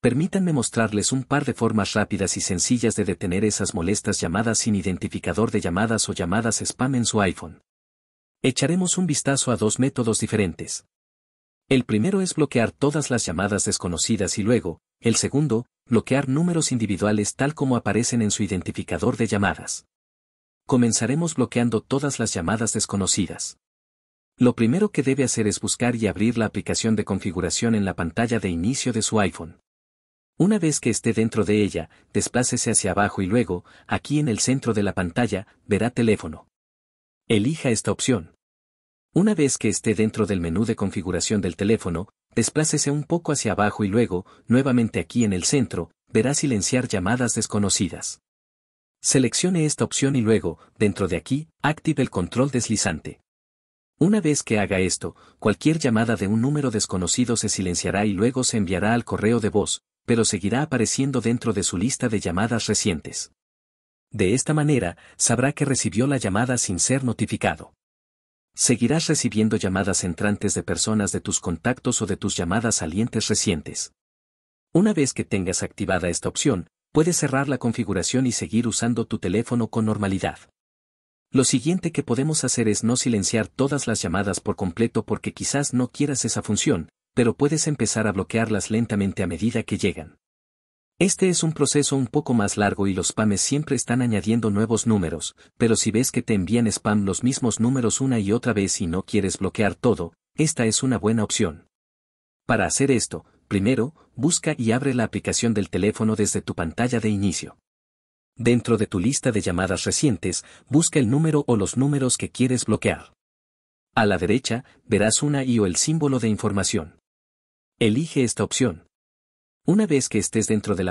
Permítanme mostrarles un par de formas rápidas y sencillas de detener esas molestas llamadas sin identificador de llamadas o llamadas spam en su iPhone. Echaremos un vistazo a dos métodos diferentes. El primero es bloquear todas las llamadas desconocidas y luego, el segundo, bloquear números individuales tal como aparecen en su identificador de llamadas. Comenzaremos bloqueando todas las llamadas desconocidas. Lo primero que debe hacer es buscar y abrir la aplicación de configuración en la pantalla de inicio de su iPhone. Una vez que esté dentro de ella, desplácese hacia abajo y luego, aquí en el centro de la pantalla, verá teléfono. Elija esta opción. Una vez que esté dentro del menú de configuración del teléfono, desplácese un poco hacia abajo y luego, nuevamente aquí en el centro, verá silenciar llamadas desconocidas. Seleccione esta opción y luego, dentro de aquí, active el control deslizante. Una vez que haga esto, cualquier llamada de un número desconocido se silenciará y luego se enviará al correo de voz, pero seguirá apareciendo dentro de su lista de llamadas recientes. De esta manera, sabrá que recibió la llamada sin ser notificado. Seguirás recibiendo llamadas entrantes de personas de tus contactos o de tus llamadas salientes recientes. Una vez que tengas activada esta opción, puedes cerrar la configuración y seguir usando tu teléfono con normalidad. Lo siguiente que podemos hacer es no silenciar todas las llamadas por completo porque quizás no quieras esa función, pero puedes empezar a bloquearlas lentamente a medida que llegan. Este es un proceso un poco más largo y los spams siempre están añadiendo nuevos números, pero si ves que te envían spam los mismos números una y otra vez y no quieres bloquear todo, esta es una buena opción. Para hacer esto, primero, busca y abre la aplicación del teléfono desde tu pantalla de inicio. Dentro de tu lista de llamadas recientes, busca el número o los números que quieres bloquear. A la derecha, verás una y o el símbolo de información. Elige esta opción. Una vez que estés dentro de la